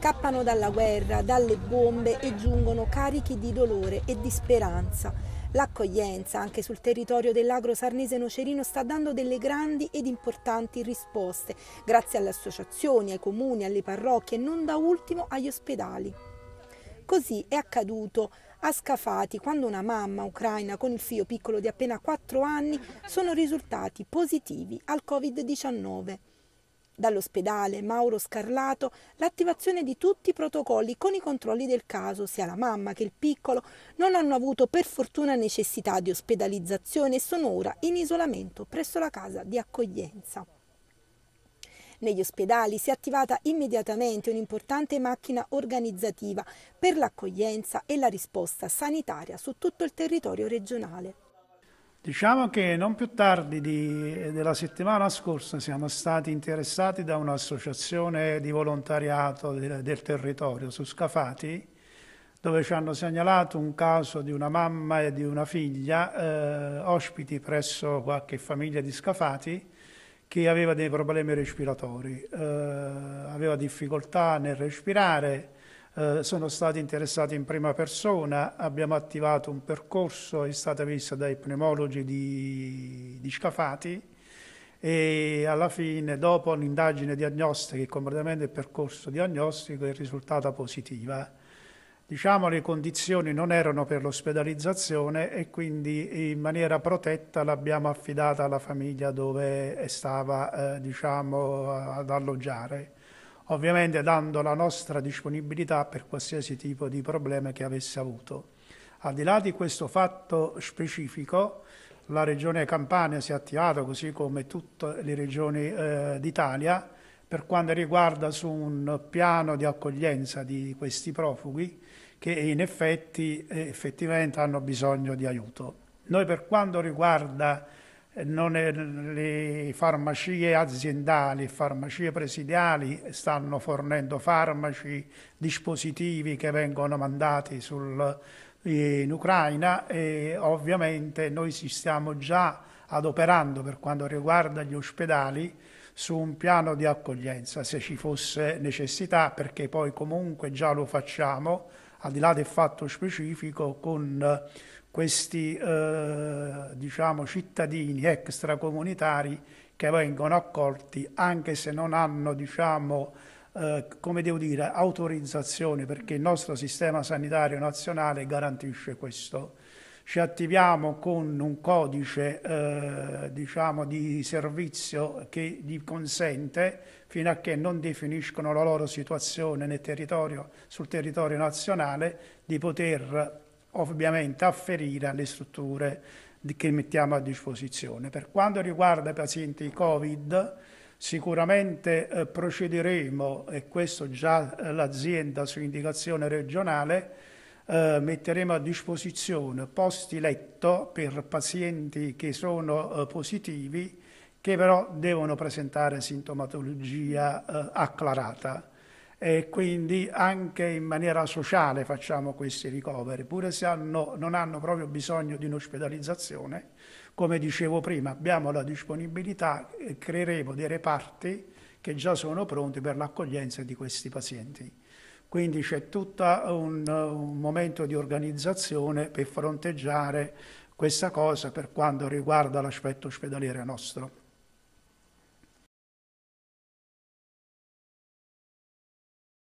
scappano dalla guerra, dalle bombe e giungono carichi di dolore e di speranza. L'accoglienza anche sul territorio dell'agro sarnese nocerino sta dando delle grandi ed importanti risposte, grazie alle associazioni, ai comuni, alle parrocchie e non da ultimo agli ospedali. Così è accaduto a Scafati quando una mamma ucraina con il figlio piccolo di appena 4 anni sono risultati positivi al Covid-19. Dall'ospedale Mauro Scarlato l'attivazione di tutti i protocolli con i controlli del caso, sia la mamma che il piccolo non hanno avuto per fortuna necessità di ospedalizzazione e sono ora in isolamento presso la casa di accoglienza. Negli ospedali si è attivata immediatamente un'importante macchina organizzativa per l'accoglienza e la risposta sanitaria su tutto il territorio regionale. Diciamo che non più tardi di, della settimana scorsa siamo stati interessati da un'associazione di volontariato del, del territorio su Scafati, dove ci hanno segnalato un caso di una mamma e di una figlia eh, ospiti presso qualche famiglia di Scafati che aveva dei problemi respiratori, eh, aveva difficoltà nel respirare, eh, sono stati interessati in prima persona, abbiamo attivato un percorso, è stata vista dai pneumologi di, di Scafati e alla fine, dopo un'indagine diagnostica e completamente il percorso diagnostico, è risultata positiva. Diciamo le condizioni non erano per l'ospedalizzazione e quindi in maniera protetta l'abbiamo affidata alla famiglia dove stava eh, diciamo, ad alloggiare ovviamente dando la nostra disponibilità per qualsiasi tipo di problema che avesse avuto. Al di là di questo fatto specifico, la Regione Campania si è attivata, così come tutte le regioni eh, d'Italia, per quanto riguarda su un piano di accoglienza di questi profughi che in effetti effettivamente hanno bisogno di aiuto. Noi per quanto riguarda non è, le farmacie aziendali, farmacie presidiali stanno fornendo farmaci, dispositivi che vengono mandati sul, in Ucraina e ovviamente noi ci stiamo già adoperando per quanto riguarda gli ospedali su un piano di accoglienza se ci fosse necessità perché poi comunque già lo facciamo al di là del fatto specifico con questi eh, diciamo, cittadini extracomunitari che vengono accolti anche se non hanno diciamo, eh, come devo dire, autorizzazione perché il nostro sistema sanitario nazionale garantisce questo. Ci attiviamo con un codice eh, diciamo, di servizio che gli consente, fino a che non definiscono la loro situazione territorio, sul territorio nazionale, di poter ovviamente afferire alle strutture che mettiamo a disposizione. Per quanto riguarda i pazienti Covid, sicuramente eh, procederemo, e questo già eh, l'azienda su indicazione regionale, eh, metteremo a disposizione posti letto per pazienti che sono eh, positivi, che però devono presentare sintomatologia eh, acclarata e quindi anche in maniera sociale facciamo questi ricoveri, pure se hanno, non hanno proprio bisogno di un'ospedalizzazione. Come dicevo prima, abbiamo la disponibilità e creeremo dei reparti che già sono pronti per l'accoglienza di questi pazienti. Quindi c'è tutto un, un momento di organizzazione per fronteggiare questa cosa per quanto riguarda l'aspetto ospedaliero nostro.